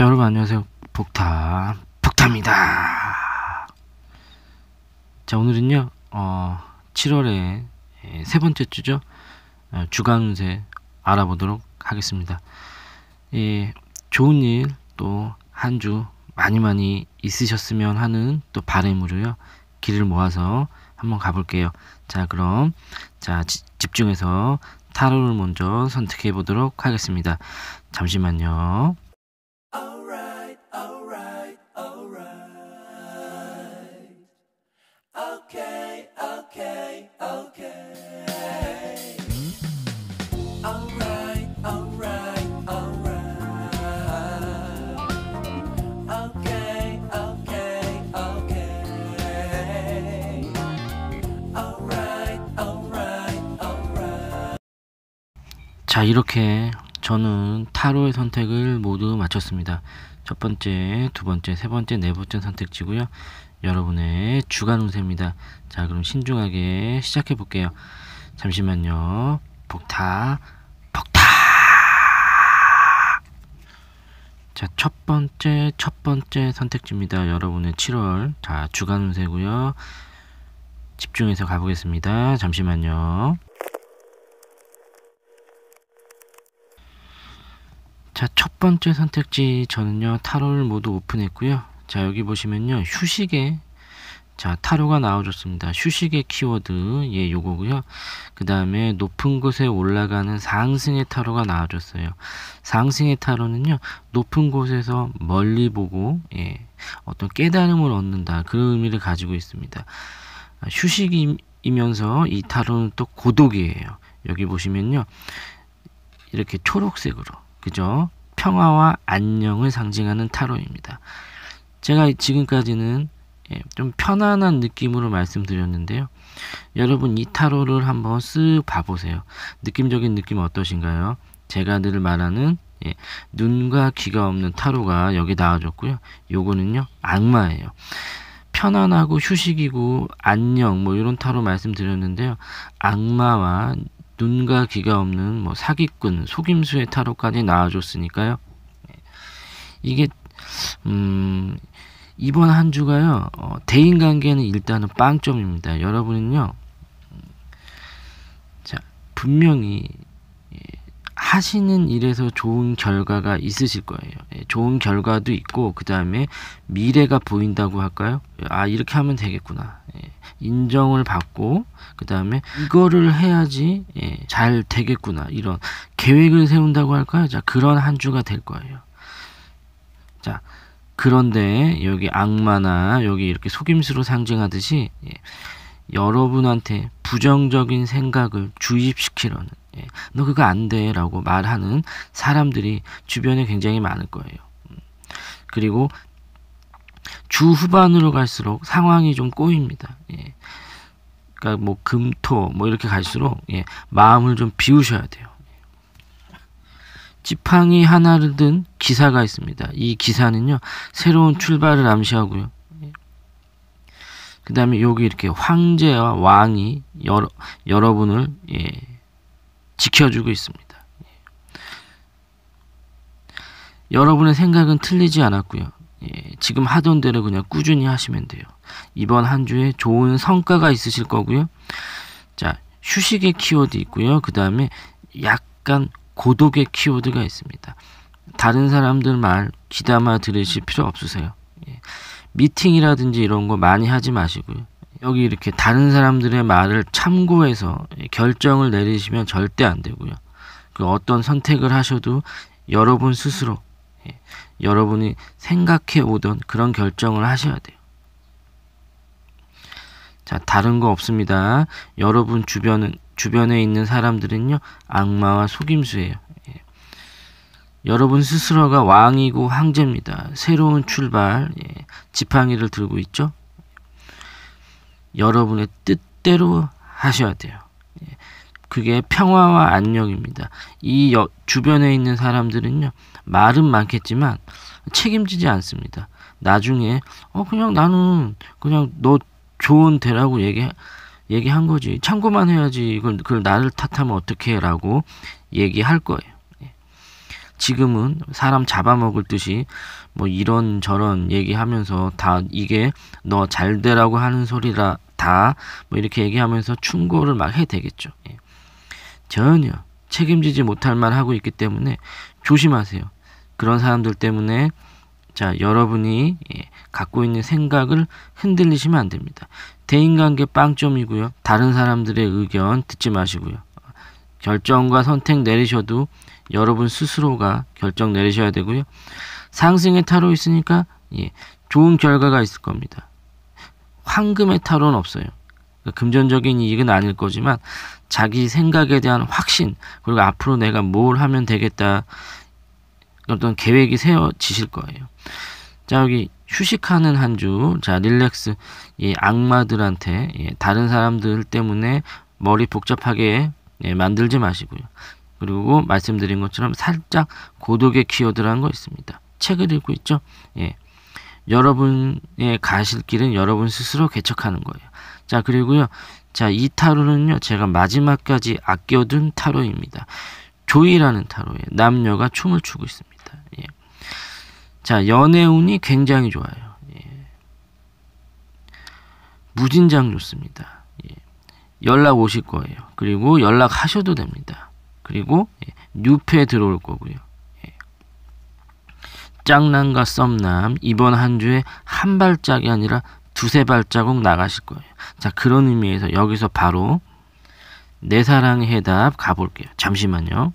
자 여러분 안녕하세요 폭타 폭타입니다 자 오늘은요 어 7월의 예, 세 번째 주죠 어, 주간 운세 알아보도록 하겠습니다 예, 좋은 일 또 한 주 많이 많이 있으셨으면 하는 또 바람으로요 길을 모아서 한번 가볼게요 자 그럼 자 지, 집중해서 타로를 먼저 선택해 보도록 하겠습니다 잠시만요 자, 이렇게 저는 타로의 선택을 모두 마쳤습니다. 첫 번째, 두 번째, 세 번째, 네 번째 선택지고요. 여러분의 주간 운세입니다. 자, 그럼 신중하게 시작해 볼게요. 잠시만요. 복타, 복타! 자, 첫 번째, 첫 번째 선택지입니다. 여러분의 7월. 자, 주간 운세고요. 집중해서 가보겠습니다. 잠시만요. 자, 첫 번째 선택지 저는요, 타로를 모두 오픈했고요. 자, 여기 보시면요, 휴식에 자, 타로가 나와줬습니다. 휴식의 키워드, 예, 요거고요. 그 다음에 높은 곳에 올라가는 상승의 타로가 나와줬어요. 상승의 타로는요, 높은 곳에서 멀리 보고, 예, 어떤 깨달음을 얻는다. 그런 의미를 가지고 있습니다. 아, 휴식이면서 이 타로는 또 고독이에요. 여기 보시면요, 이렇게 초록색으로 그죠? 평화와 안녕을 상징하는 타로입니다. 제가 지금까지는 예, 좀 편안한 느낌으로 말씀드렸는데요. 여러분 이 타로를 한번 쓱 봐보세요. 느낌적인 느낌 어떠신가요? 제가 늘 말하는 예, 눈과 귀가 없는 타로가 여기 나와줬고요. 요거는요 악마예요. 편안하고 휴식이고 안녕 뭐 이런 타로 말씀드렸는데요. 악마와 눈과 귀가 없는 뭐 사기꾼, 속임수의 타로까지 나와줬으니까요. 이게 음, 이번 한 주가요. 어, 대인 관계는 일단은 빵점입니다. 여러분은요. 음, 자, 분명히 하시는 일에서 좋은 결과가 있으실 거예요. 예, 좋은 결과도 있고 그 다음에 미래가 보인다고 할까요? 아 이렇게 하면 되겠구나. 예, 인정을 받고 그 다음에 이거를 해야지 예, 잘 되겠구나 이런 계획을 세운다고 할까요? 자 그런 한 주가 될 거예요. 자 그런데 여기 악마나 여기 이렇게 속임수로 상징하듯이 여러분한테 부정적인 생각을 주입시키려는 예, 너 그거 안 돼 라고 말하는 사람들이 주변에 굉장히 많을 거예요. 음. 그리고 주 후반으로 갈수록 상황이 좀 꼬입니다. 예. 그러니까 뭐 금토 뭐 이렇게 갈수록 예, 마음을 좀 비우셔야 돼요. 지팡이 하나를 든 기사가 있습니다. 이 기사는요 새로운 출발을 암시하고요. 그 다음에 여기 이렇게 황제와 왕이 여러, 여러분을 예, 지켜주고 있습니다. 예. 여러분의 생각은 틀리지 않았고요. 예, 지금 하던 대로 그냥 꾸준히 하시면 돼요. 이번 한 주에 좋은 성과가 있으실 거고요. 자, 휴식의 키워드 있고요. 그 다음에 약간 고독의 키워드가 있습니다. 다른 사람들 말 귀담아 들으실 필요 없으세요. 예. 미팅이라든지 이런 거 많이 하지 마시고요. 여기 이렇게 다른 사람들의 말을 참고해서 결정을 내리시면 절대 안 되고요. 그 어떤 선택을 하셔도 여러분 스스로 예, 여러분이 생각해 오던 그런 결정을 하셔야 돼요. 자, 다른 거 없습니다. 여러분 주변은 주변에 있는 사람들은요 악마와 속임수예요. 여러분 스스로가 왕이고 황제입니다. 새로운 출발, 예, 지팡이를 들고 있죠. 여러분의 뜻대로 하셔야 돼요. 예, 그게 평화와 안녕입니다. 이 여, 주변에 있는 사람들은요, 말은 많겠지만 책임지지 않습니다. 나중에, 어, 그냥 나는 그냥 너 좋은 대라고 얘기, 얘기한 거지. 참고만 해야지. 이걸, 그걸 나를 탓하면 어떻게 해 라고 얘기할 거예요. 지금은 사람 잡아먹을 듯이 뭐 이런 저런 얘기하면서 다 이게 너잘 되라고 하는 소리라 다 뭐 이렇게 얘기하면서 충고를 막해 되겠죠. 예. 전혀 책임지지 못할 만 하고 있기 때문에 조심하세요. 그런 사람들 때문에 자 여러분이 예, 갖고 있는 생각을 흔들리시면 안 됩니다. 대인관계 빵점이고요. 다른 사람들의 의견 듣지 마시고요. 결정과 선택 내리셔도 여러분 스스로가 결정 내리셔야 되고요. 상승의 타로 있으니까 예, 좋은 결과가 있을 겁니다. 황금의 타로는 없어요. 그러니까 금전적인 이익은 아닐 거지만 자기 생각에 대한 확신 그리고 앞으로 내가 뭘 하면 되겠다 어떤 계획이 세워지실 거예요. 자 여기 휴식하는 한 주, 자 릴렉스, 이 악마들한테 예, 다른 사람들 때문에 머리 복잡하게 예, 만들지 마시고요. 그리고 말씀드린 것처럼 살짝 고독의 키워드라는 거 있습니다. 책을 읽고 있죠. 예. 여러분의 가실 길은 여러분 스스로 개척하는 거예요. 자, 그리고요. 자, 이 타로는요. 제가 마지막까지 아껴둔 타로입니다. 조이라는 타로예 남녀가 춤을 추고 있습니다. 예. 자, 연애운이 굉장히 좋아요. 예. 무진장 좋습니다. 예. 연락 오실 거예요. 그리고 연락하셔도 됩니다. 그리고 예, 뉴페 들어올 거고요. 예. 짱남과 썸남 이번 한 주에 한 발짝이 아니라 두세 발자국 나가실 거예요. 자 그런 의미에서 여기서 바로 내 사랑 의 해답 가볼게요. 잠시만요.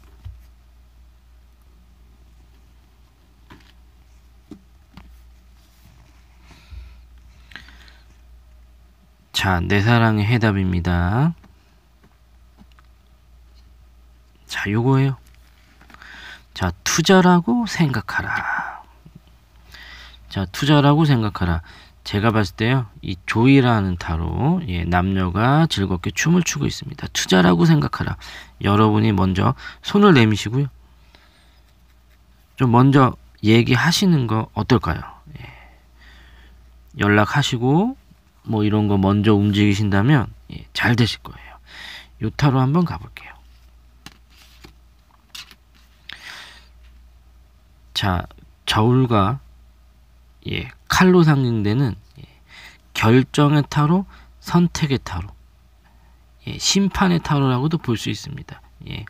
자, 내 사랑의 해답입니다. 자, 요거예요. 자, 투자라고 생각하라. 자, 투자라고 생각하라. 제가 봤을 때요, 이 조이라는 타로, 예, 남녀가 즐겁게 춤을 추고 있습니다. 투자라고 생각하라. 여러분이 먼저 손을 내미시고요. 좀 먼저 얘기하시는 거 어떨까요? 예. 연락하시고, 뭐 이런 거 먼저 움직이신다면, 예, 잘 되실 거예요. 요 타로 한번 가볼게요. 자, 저울과 예, 칼로 상징되는 예, 결정의 타로, 선택의 타로, 예, 심판의 타로라고도 볼 수 있습니다. 예.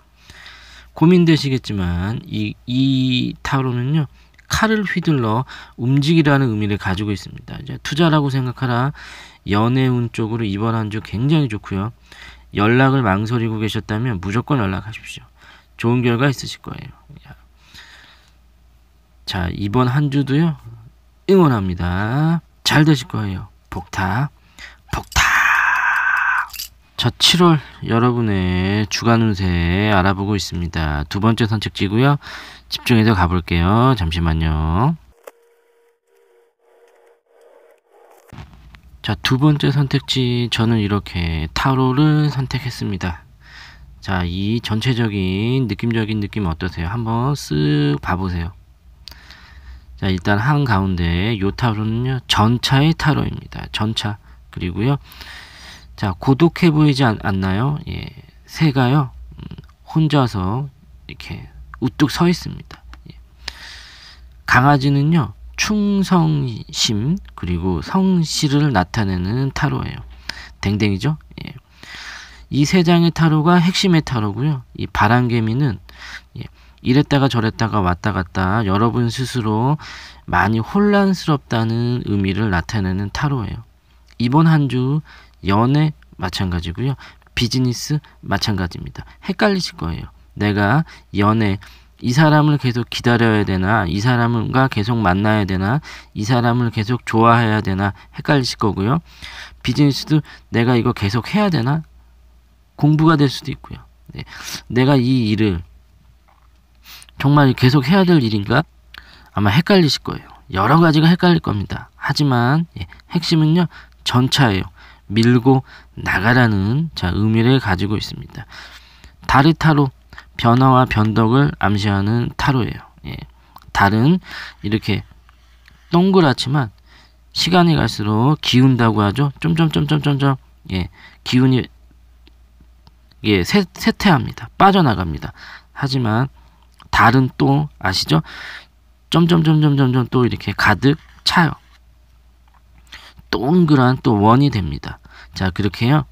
고민되시겠지만 이, 이 타로는요. 칼을 휘둘러 움직이라는 의미를 가지고 있습니다. 이제 투자라고 생각하라. 연애운 쪽으로 이번 한 주 굉장히 좋고요. 연락을 망설이고 계셨다면 무조건 연락하십시오. 좋은 결과 있으실 거예요. 자, 이번 한 주도요. 응원합니다. 잘 되실 거예요. 복탁. 복탁. 자, 7월 여러분의 주간 운세 알아보고 있습니다. 두 번째 선택지고요. 집중해서 가볼게요. 잠시만요. 자, 두 번째 선택지 저는 이렇게 타로를 선택했습니다. 자, 이 전체적인 느낌적인 느낌 어떠세요? 한번 쓱 봐보세요. 자, 일단 한 가운데 요 타로는요. 전차의 타로입니다. 전차. 그리고요. 자, 고독해 보이지 않, 나요 예. 새가요. 음, 혼자서 이렇게 우뚝 서 있습니다. 예. 강아지는요. 충성심 그리고 성실을 나타내는 타로예요. 댕댕이죠. 예. 이 세 장의 타로가 핵심의 타로고요. 이 바람개미는 이랬다가 저랬다가 왔다 갔다 여러분 스스로 많이 혼란스럽다는 의미를 나타내는 타로예요. 이번 한 주 연애 마찬가지고요. 비즈니스 마찬가지입니다. 헷갈리실 거예요. 내가 연애 이 사람을 계속 기다려야 되나 이 사람과 계속 만나야 되나 이 사람을 계속 좋아해야 되나 헷갈리실 거고요. 비즈니스도 내가 이거 계속 해야 되나 공부가 될 수도 있고요. 네. 내가 이 일을 정말 계속 해야 될 일인가? 아마 헷갈리실 거예요. 여러 가지가 헷갈릴 겁니다. 하지만 예, 핵심은요 전차예요. 밀고 나가라는 자 의미를 가지고 있습니다. 다르 타로 변화와 변덕을 암시하는 타로예요. 예, 달은 이렇게 동그랗지만 시간이 갈수록 기운다고 하죠. 점점점점점점 예 기운이 예 쇠, 쇠퇴합니다. 빠져나갑니다. 하지만 달은 또 아시죠? 점점점점점점 또 이렇게 가득 차요. 동그란 또 원이 됩니다. 자 그렇게 요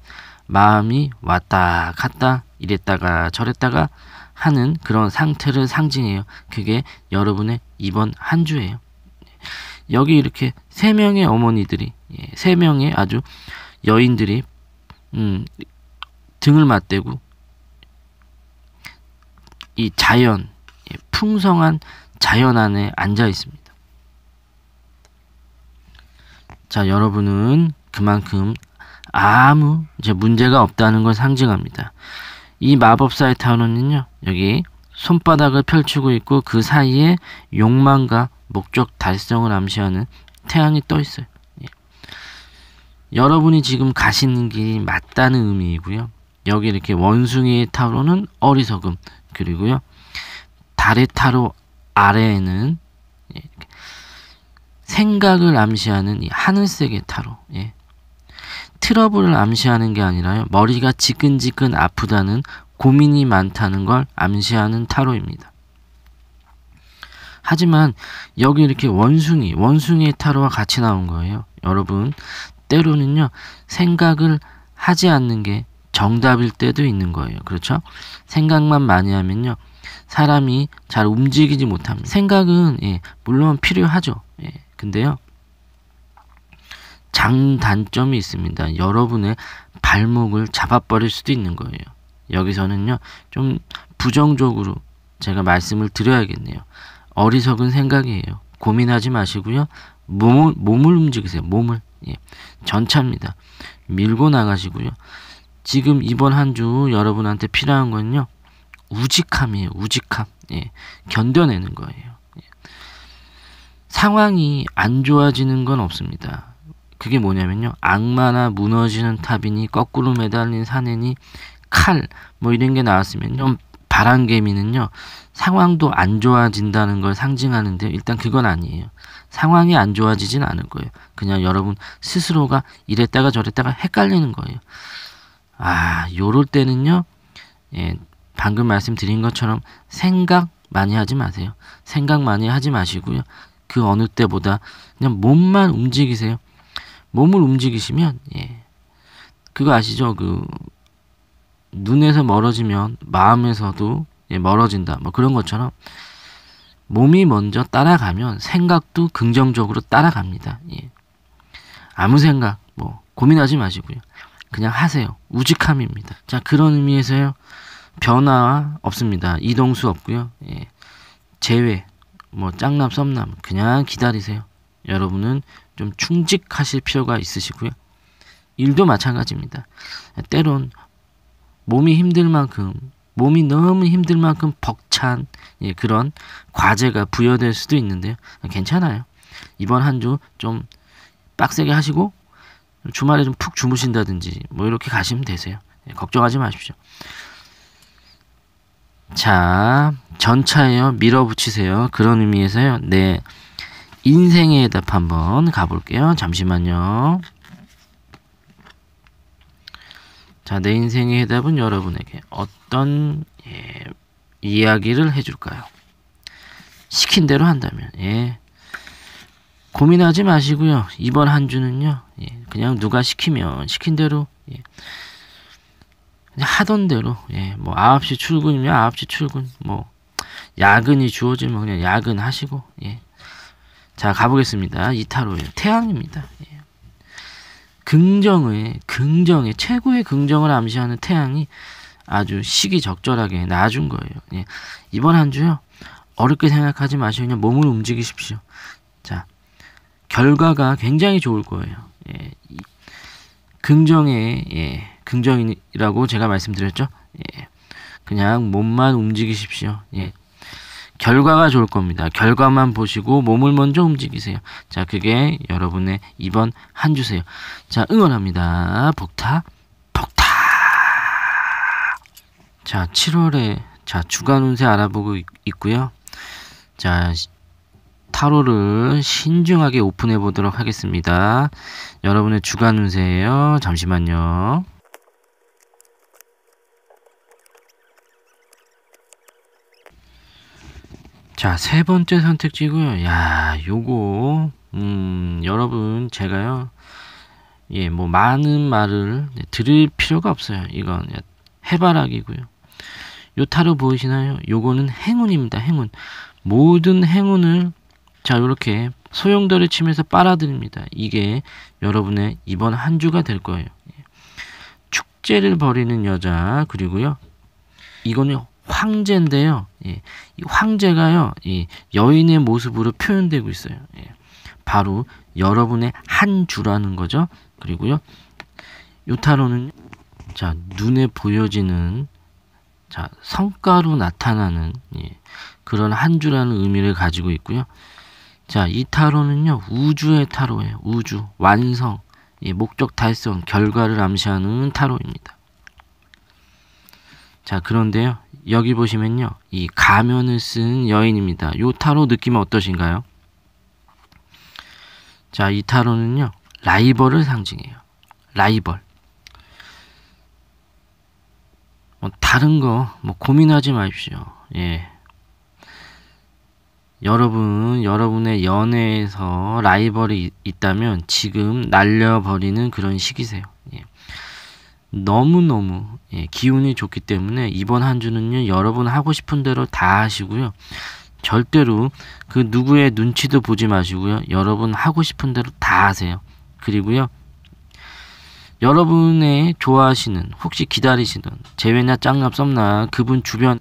마음이 왔다 갔다 이랬다가 저랬다가 하는 그런 상태를 상징해요. 그게 여러분의 이번 한 주예요. 여기 이렇게 세 명의 어머니들이 예, 세 명의 아주 여인들이 음, 등을 맞대고 이 자연 풍성한 자연 안에 앉아 있습니다. 자, 여러분은 그만큼 아무 이제 문제가 없다는 걸 상징합니다. 이 마법사의 타로는요, 여기 손바닥을 펼치고 있고 그 사이에 욕망과 목적 달성을 암시하는 태양이 떠 있어요. 예. 여러분이 지금 가시는 길이 맞다는 의미이고요. 여기 이렇게 원숭이의 타로는 어리석음, 그리고요. 달의 타로 아래에는 예, 생각을 암시하는 이 하늘색의 타로 예. 트러블을 암시하는 게 아니라요 머리가 지끈지끈 아프다는 고민이 많다는 걸 암시하는 타로입니다. 하지만 여기 이렇게 원숭이 원숭이의 타로와 같이 나온 거예요. 여러분 때로는요 생각을 하지 않는 게 정답일 때도 있는 거예요. 그렇죠? 생각만 많이 하면요 사람이 잘 움직이지 못합니다. 생각은 예, 물론 필요하죠. 예, 근데요. 장단점이 있습니다. 여러분의 발목을 잡아버릴 수도 있는 거예요. 여기서는요, 좀 부정적으로 제가 말씀을 드려야겠네요. 어리석은 생각이에요. 고민하지 마시고요. 몸을, 몸을 움직이세요. 몸을. 예. 전차입니다. 밀고 나가시고요. 지금 이번 한 주 여러분한테 필요한 건요. 우직함이에요. 우직함. 예. 견뎌내는 거예요. 예. 상황이 안 좋아지는 건 없습니다. 그게 뭐냐면요. 악마나 무너지는 탑이니 거꾸로 매달린 사내니 칼 뭐 이런 게 나왔으면요. 바람개미는요. 상황도 안 좋아진다는 걸 상징하는데 일단 그건 아니에요. 상황이 안 좋아지진 않을 거예요. 그냥 여러분 스스로가 이랬다가 저랬다가 헷갈리는 거예요. 아, 요럴 때는요. 예, 방금 말씀드린 것처럼 생각 많이 하지 마세요. 생각 많이 하지 마시고요. 그 어느 때보다 그냥 몸만 움직이세요. 몸을 움직이시면 예. 그거 아시죠? 그 눈에서 멀어지면 마음에서도 예, 멀어진다. 뭐 그런 것처럼 몸이 먼저 따라가면 생각도 긍정적으로 따라갑니다. 예. 아무 생각 뭐 고민하지 마시고요. 그냥 하세요. 우직함입니다. 자, 그런 의미에서요. 변화 없습니다. 이동수 없고요. 예. 제외, 뭐 짱남, 썸남 그냥 기다리세요. 여러분은 좀 충직하실 필요가 있으시고요. 일도 마찬가지입니다. 때론 몸이 힘들 만큼 몸이 너무 힘들 만큼 벅찬 예, 그런 과제가 부여될 수도 있는데요. 괜찮아요. 이번 한 주 좀 빡세게 하시고 주말에 좀 푹 주무신다든지 뭐 이렇게 가시면 되세요. 예, 걱정하지 마십시오. 자, 전차에요 밀어붙이세요. 그런 의미에서요. 네. 인생의 답 한번 가볼게요. 잠시만요. 자, 내 인생의 해답은 여러분에게 어떤 예, 이야기를 해줄까요? 시킨 대로 한다면, 예. 고민하지 마시고요. 이번 한 주는요, 예, 그냥 누가 시키면 시킨 대로, 예. 그냥 하던 대로 예, 뭐 9시 출근이면 9시 출근 뭐 야근이 주어지면 그냥 야근 하시고 예. 자 가보겠습니다. 이타로의 태양입니다. 예. 긍정의 긍정의 최고의 긍정을 암시하는 태양이 아주 시기 적절하게 나아준 거예요. 예. 이번 한 주요 어렵게 생각하지 마시고 그냥 몸을 움직이십시오. 자 결과가 굉장히 좋을 거예요. 예. 긍정의 예. 긍정이라고 제가 말씀드렸죠. 예. 그냥 몸만 움직이십시오. 예. 결과가 좋을 겁니다. 결과만 보시고 몸을 먼저 움직이세요. 자, 그게 여러분의 이번 한 주세요. 자, 응원합니다. 복타, 복타. 자, 7월에 자 주간 운세 알아보고 있, 고요 자, 타로를 신중하게 오픈해 보도록 하겠습니다. 여러분의 주간 운세예요. 잠시만요. 자, 세 번째 선택지고요. 야, 요거 음, 여러분 제가요. 예, 뭐 많은 말을 들을 네, 필요가 없어요. 이건 예, 해바라기고요. 요 타로 보이시나요? 요거는 행운입니다. 행운. 모든 행운을 자, 요렇게 소용돌이 치면서 빨아들입니다. 이게 여러분의 이번 한 주가 될 거예요. 예. 축제를 벌이는 여자 그리고요. 이거는 황제인데요. 예, 이 황제가요, 이 여인의 모습으로 표현되고 있어요. 예, 바로 여러분의 한 주라는 거죠. 그리고요, 요타로는 자 눈에 보여지는 자 성과로 나타나는 예, 그런 한 주라는 의미를 가지고 있고요. 자이 타로는요 우주의 타로예요. 우주 완성, 예, 목적 달성, 결과를 암시하는 타로입니다. 자 그런데요 여기 보시면요. 이 가면을 쓴 여인입니다. 요 타로 느낌 어떠신가요? 자, 이 타로는요. 라이벌을 상징해요. 라이벌. 뭐 다른 거 뭐 고민하지 마십시오. 예. 여러분, 여러분의 연애에서 라이벌이 있다면 지금 날려버리는 그런 시기세요. 너무너무 예, 기운이 좋기 때문에 이번 한 주는요, 여러분 하고 싶은 대로 다 하시고요. 절대로 그 누구의 눈치도 보지 마시고요. 여러분 하고 싶은 대로 다 하세요. 그리고요. 여러분의 좋아하시는 혹시 기다리시는 재회냐짱갑 썸나 그분 주변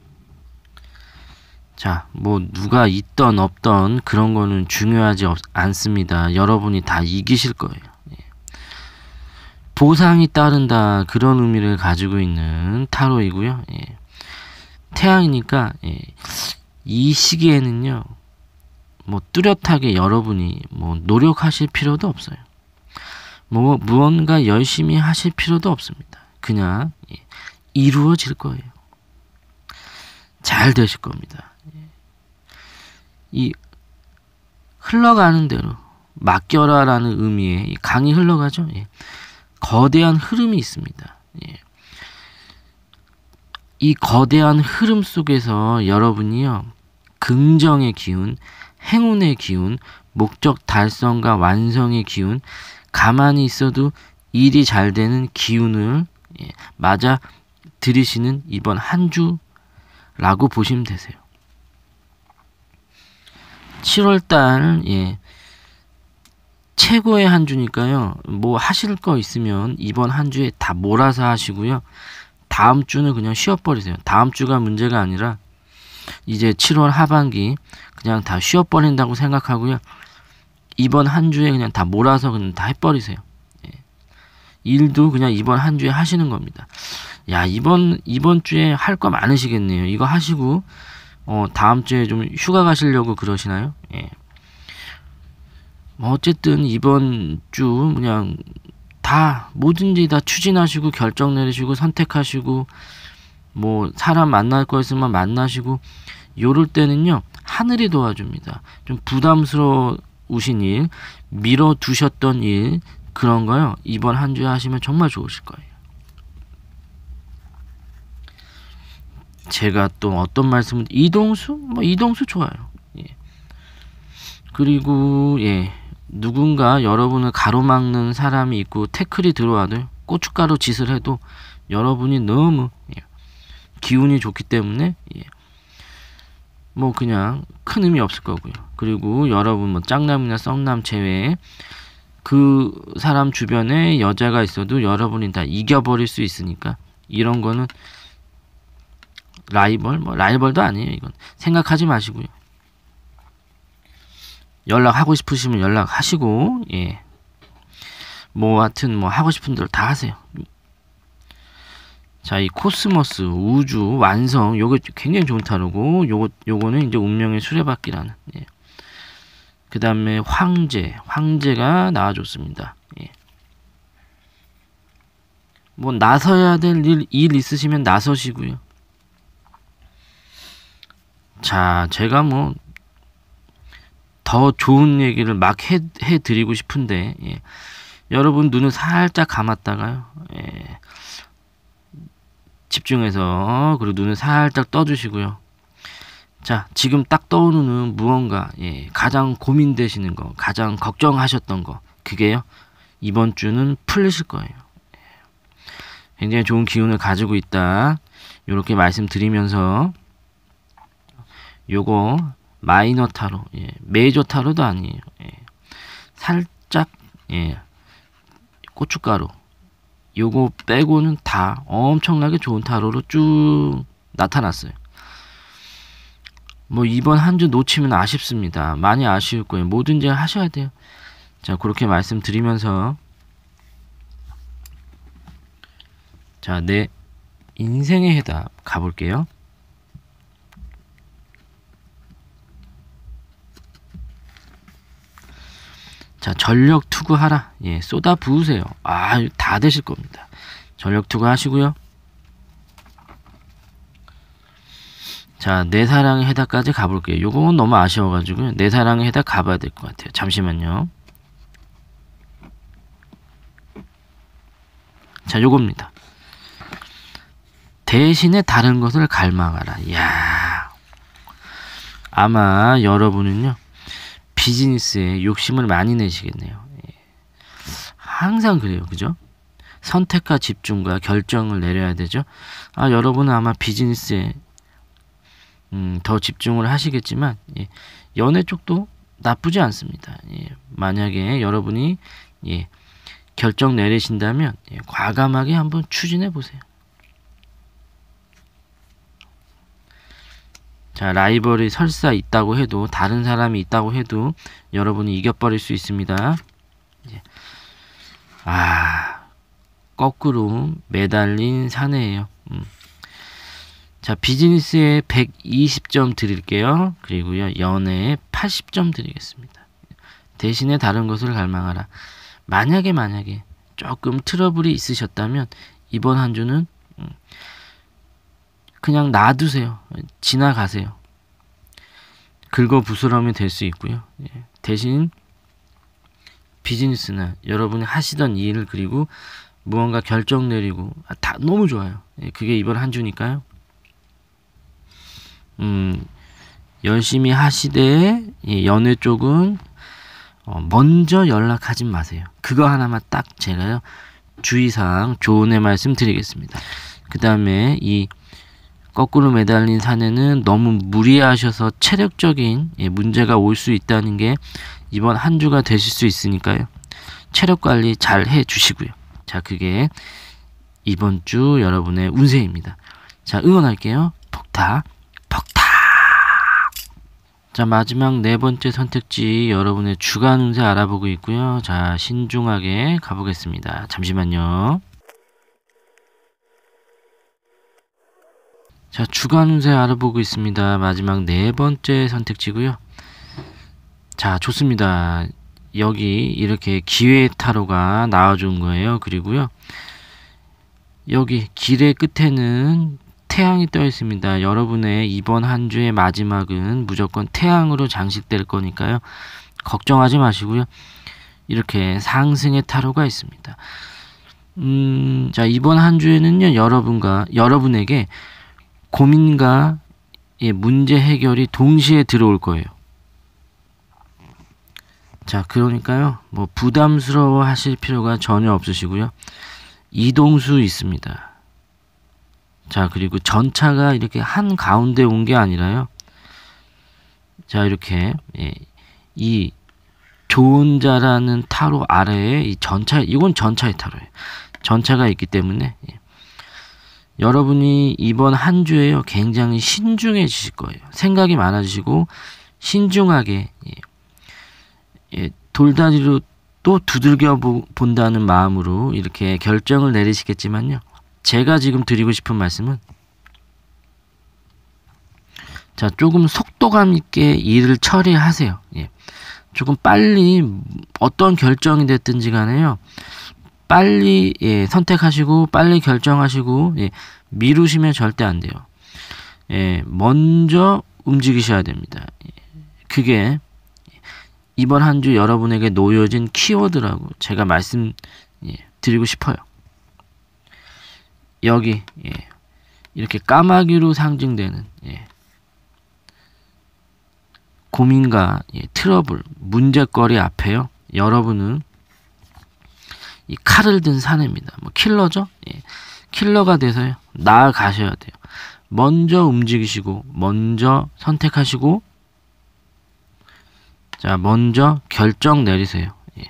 자, 뭐 누가 있던 없던 그런 거는 중요하지 않습니다. 여러분이 다 이기실 거예요. 보상이 따른다 그런 의미를 가지고 있는 타로이고요. 예. 태양이니까 예. 이 시기에는요. 뭐 뚜렷하게 여러분이 뭐 노력하실 필요도 없어요. 뭐 무언가 열심히 하실 필요도 없습니다. 그냥 예. 이루어질 거예요. 잘 되실 겁니다. 예. 이 흘러가는 대로 맡겨라라는 의미의 강이 흘러가죠. 예. 거대한 흐름이 있습니다. 예. 이 거대한 흐름 속에서 여러분이요, 긍정의 기운, 행운의 기운, 목적 달성과 완성의 기운, 가만히 있어도 일이 잘 되는 기운을 예, 맞아 들이시는 이번 한 주라고 보시면 되세요. 7월달 예, 최고의 한 주니까요. 뭐 하실 거 있으면 이번 한 주에 다 몰아서 하시고요. 다음 주는 그냥 쉬어버리세요. 다음 주가 문제가 아니라 이제 7월 하반기 그냥 다 쉬어버린다고 생각하고요. 이번 한 주에 그냥 다 몰아서 그냥 다 해버리세요. 예. 일도 그냥 이번 한 주에 하시는 겁니다. 야 이번 이번 주에 할 거 많으시겠네요. 이거 하시고 어, 다음 주에 좀 휴가 가시려고 그러시나요? 예. 어쨌든 이번 주 그냥 다 뭐든지 다 추진하시고 결정 내리시고 선택하시고 뭐 사람 만날 거 있으면 만나시고 요럴 때는요 하늘이 도와줍니다 좀 부담스러우신 일밀어 두셨던 일 그런 거요 이번 한 주에 하시면 정말 좋으실 거예요 제가 또 어떤 말씀을 이동수 뭐 이동수 좋아요 예. 그리고 예 누군가 여러분을 가로막는 사람이 있고 태클이 들어와도 고춧가루 짓을 해도 여러분이 너무 예, 기운이 좋기 때문에 예, 뭐 그냥 큰 의미 없을 거고요. 그리고 여러분 뭐 짱남이나 썸남 제외 그 사람 주변에 여자가 있어도 여러분이 다 이겨버릴 수 있으니까 이런 거는 라이벌 뭐 라이벌도 아니에요 이건 생각하지 마시고요. 연락하고 싶으시면 연락하시고 예. 뭐 하여튼 뭐 하고 싶은 대로 다 하세요. 자, 이 코스모스 우주 완성 요거 굉장히 좋은 타로고 요거 요거는 이제 운명의 수레바퀴라는 예. 그다음에 황제, 황제가 나와 줬습니다. 예. 뭐 나서야 될 일 일 있으시면 나서시고요. 자, 제가 뭐더 좋은 얘기를 막 해, 해드리고 싶은데, 예. 여러분 눈을 살짝 감았다가요, 예. 집중해서, 그리고 눈을 살짝 떠주시고요. 자, 지금 딱 떠오르는 무언가, 예. 가장 고민되시는 거, 가장 걱정하셨던 거, 그게요, 이번 주는 풀리실 거예요. 예. 굉장히 좋은 기운을 가지고 있다. 이렇게 말씀드리면서 요거 마이너 타로, 예. 메이저 타로도 아니에요. 예. 살짝 예. 고춧가루 요거 빼고는 다 엄청나게 좋은 타로로 쭉 나타났어요. 뭐 이번 한 주 놓치면 아쉽습니다. 많이 아쉬울 거예요. 뭐든지 하셔야 돼요. 자 그렇게 말씀드리면서 자내 인생의 해답 가볼게요. 자, 전력 투구하라. 예, 쏟아 부으세요. 아, 다 되실 겁니다. 전력 투구하시고요. 자, 내 사랑의 해답까지 가볼게요. 요건 너무 아쉬워가지고요. 내 사랑의 해답 가봐야 될 것 같아요. 잠시만요. 자, 요겁니다. 대신에 다른 것을 갈망하라. 야 아마 여러분은요. 비즈니스에 욕심을 많이 내시겠네요. 예. 항상 그래요. 그죠? 선택과 집중과 결정을 내려야 되죠. 아, 여러분은 아마 비즈니스에 음, 더 집중을 하시겠지만 예. 연애 쪽도 나쁘지 않습니다. 예. 만약에 여러분이 예, 결정 내리신다면 예, 과감하게 한번 추진해 보세요. 자, 라이벌이 설사 있다고 해도 다른 사람이 있다고 해도 여러분이 이겨버릴 수 있습니다. 아, 거꾸로 매달린 사내예요. 음. 자, 비즈니스에 120점 드릴게요. 그리고요, 연애에 80점 드리겠습니다. 대신에 다른 것을 갈망하라. 만약에 만약에 조금 트러블이 있으셨다면 이번 한 주는 그냥 놔두세요. 지나가세요. 긁어 부스럼이 될 수 있고요. 예. 대신 비즈니스나 여러분이 하시던 일을 그리고 무언가 결정 내리고 아, 다 너무 좋아요. 예, 그게 이번 한 주니까요. 음, 열심히 하시되 예, 연애 쪽은 어, 먼저 연락하지 마세요. 그거 하나만 딱 제가요 주의사항 조언의 말씀 드리겠습니다. 그 다음에 이 거꾸로 매달린 사내는 너무 무리하셔서 체력적인 예, 문제가 올 수 있다는 게 이번 한 주가 되실 수 있으니까요. 체력 관리 잘해 주시고요. 자, 그게 이번 주 여러분의 운세입니다. 자, 응원할게요. 폭타, 폭타! 자, 마지막 네 번째 선택지 여러분의 주간 운세 알아보고 있고요. 자, 신중하게 가보겠습니다. 잠시만요. 자, 주간 운세 알아보고 있습니다. 마지막 네 번째 선택지고요. 자, 좋습니다. 여기 이렇게 기회 타로가 나와준 거예요. 그리고요. 여기 길의 끝에는 태양이 떠 있습니다. 여러분의 이번 한 주의 마지막은 무조건 태양으로 장식될 거니까요. 걱정하지 마시고요. 이렇게 상승의 타로가 있습니다. 음, 자, 이번 한 주에는요, 여러분과, 여러분에게 고민과 문제 해결이 동시에 들어올 거예요. 자, 그러니까요. 뭐 부담스러워 하실 필요가 전혀 없으시고요. 이동수 있습니다. 자, 그리고 전차가 이렇게 한 가운데 온 게 아니라요. 자, 이렇게 예, 이 좋은 자라는 타로 아래에 이 전차 이건 전차의 타로예요. 전차가 있기 때문에 여러분이 이번 한 주에요 굉장히 신중해지실 거예요. 생각이 많아지시고 신중하게 예, 예, 돌다리로 또 두들겨 본다는 마음으로 이렇게 결정을 내리시겠지만요. 제가 지금 드리고 싶은 말씀은 자 조금 속도감 있게 일을 처리하세요. 예. 조금 빨리 어떤 결정이 됐든지 간에요. 빨리 예, 선택하시고 빨리 결정하시고 예, 미루시면 절대 안 돼요. 예, 먼저 움직이셔야 됩니다. 예, 그게 이번 한 주 여러분에게 놓여진 키워드라고 제가 말씀드리고 예, 싶어요. 여기 예, 이렇게 까마귀로 상징되는 고민과 트러블, 문제거리 앞에요. 여러분은 이 칼을 든 사내입니다. 뭐 킬러죠? 예. 킬러가 돼서 나아가셔야 돼요. 먼저 움직이시고 먼저 선택하시고 자, 먼저 결정 내리세요. 예.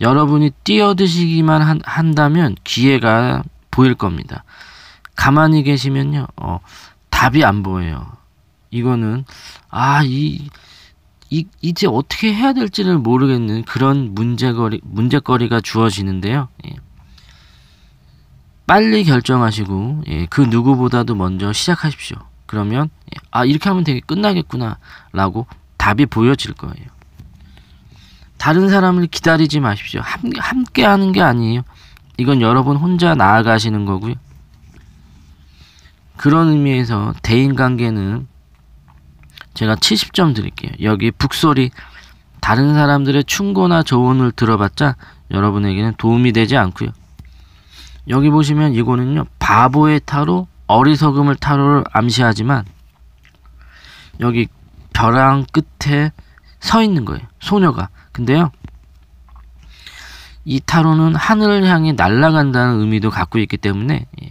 여러분이 뛰어드시기만 한, 한다면 기회가 보일 겁니다. 가만히 계시면요, 어, 답이 안 보여요. 이거는, 아, 이, 이, 이제 어떻게 해야 될지를 모르겠는 그런 문제거리, 문제거리가 주어지는데요. 예. 빨리 결정하시고 예, 그 누구보다도 먼저 시작하십시오. 그러면 예, 아 이렇게 하면 되게 끝나겠구나라고 답이 보여질 거예요. 다른 사람을 기다리지 마십시오. 함, 함께 하는 게 아니에요. 이건 여러분 혼자 나아가시는 거고요. 그런 의미에서 대인관계는 제가 70점 드릴게요. 여기 북소리 다른 사람들의 충고나 조언을 들어봤자 여러분에게는 도움이 되지 않고요. 여기 보시면 이거는요. 바보의 타로, 어리석음을 타로를 암시하지만 여기 벼랑 끝에 서 있는 거예요. 소녀가. 근데요. 이 타로는 하늘을 향해 날아간다는 의미도 갖고 있기 때문에 예,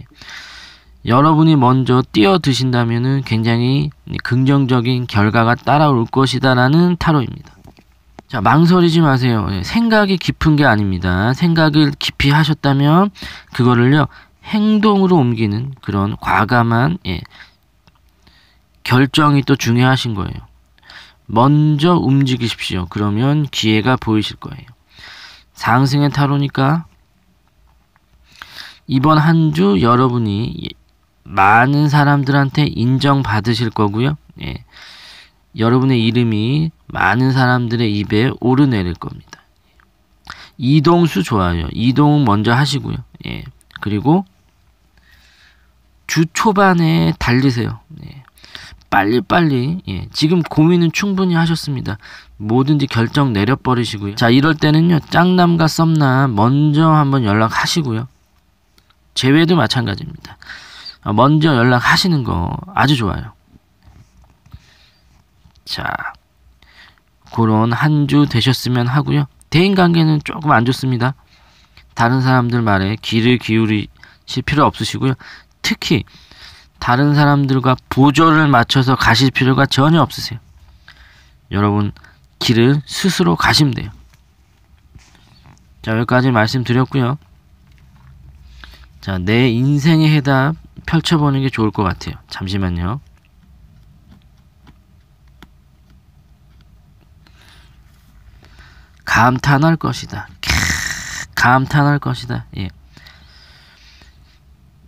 여러분이 먼저 뛰어드신다면 굉장히 긍정적인 결과가 따라올 것이다라는 타로입니다. 자, 망설이지 마세요. 예, 생각이 깊은 게 아닙니다. 생각을 깊이 하셨다면 그거를요, 행동으로 옮기는 그런 과감한 예, 결정이 또 중요하신 거예요. 먼저 움직이십시오. 그러면 기회가 보이실 거예요. 상승의 타로니까 이번 한 주 여러분이 많은 사람들한테 인정받으실 거고요. 예. 여러분의 이름이 많은 사람들의 입에 오르내릴 겁니다. 이동수 좋아요. 이동 먼저 하시고요. 예. 그리고 주 초반에 달리세요. 예. 빨리빨리 예. 지금 고민은 충분히 하셨습니다. 뭐든지 결정 내려버리시고요. 자 이럴 때는요 짱남과 썸남 먼저 한번 연락하시고요. 제외도 마찬가지입니다. 아, 먼저 연락하시는 거 아주 좋아요. 자, 그런 한 주 되셨으면 하고요. 대인 관계는 조금 안 좋습니다. 다른 사람들 말에 귀를 기울이실 필요 없으시고요. 특히 다른 사람들과 보조를 맞춰서 가실 필요가 전혀 없으세요. 여러분 길을 스스로 가시면 돼요. 자 여기까지 말씀드렸고요. 자내 인생의 해답 펼쳐보는 게 좋을 것 같아요. 잠시만요. 감탄할 것이다. 감탄할 것이다. 예.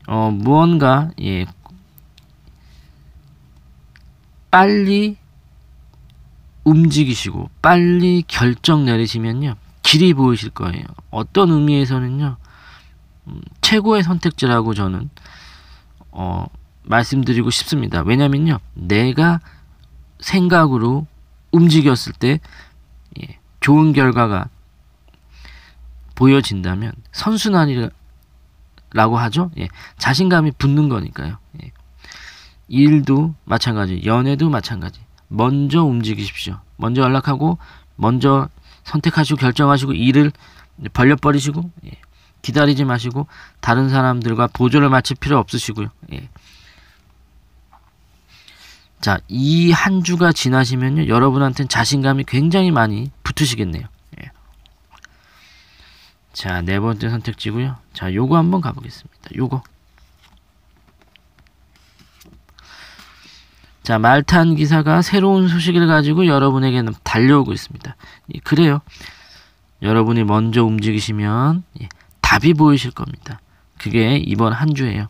어, 무언가 예. 빨리 움직이시고 빨리 결정 내리시면요. 길이 보이실 거예요. 어떤 의미에서는요. 음, 최고의 선택지라고 저는 어, 말씀드리고 싶습니다. 왜냐면요. 내가 생각으로 움직였을 때 예, 좋은 결과가 보여진다면 선순환이라고 하죠. 예, 자신감이 붙는 거니까요. 예, 일도 마찬가지, 연애도 마찬가지. 먼저 움직이십시오. 먼저 연락하고, 먼저 선택하시고 결정하시고 일을 벌려버리시고 예, 기다리지 마시고 다른 사람들과 보조를 마칠 필요 없으시고요. 예. 자, 이 한 주가 지나시면요. 여러분한테는 자신감이 굉장히 많이 붙으시겠네요. 예. 자, 네 번째 선택지고요. 자, 요거 한번 가보겠습니다. 요거. 자, 말탄 기사가 새로운 소식을 가지고 여러분에게 는 달려오고 있습니다. 예, 그래요. 여러분이 먼저 움직이시면 예, 답이 보이실 겁니다. 그게 이번 한 주예요.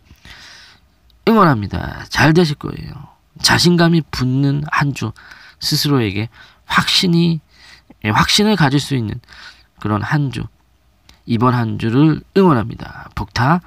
응원합니다. 잘 되실 거예요. 자신감이 붙는 한 주, 스스로에게 확신이, 예, 확신을 가질 수 있는 그런 한 주, 이번 한 주를 응원합니다. 복타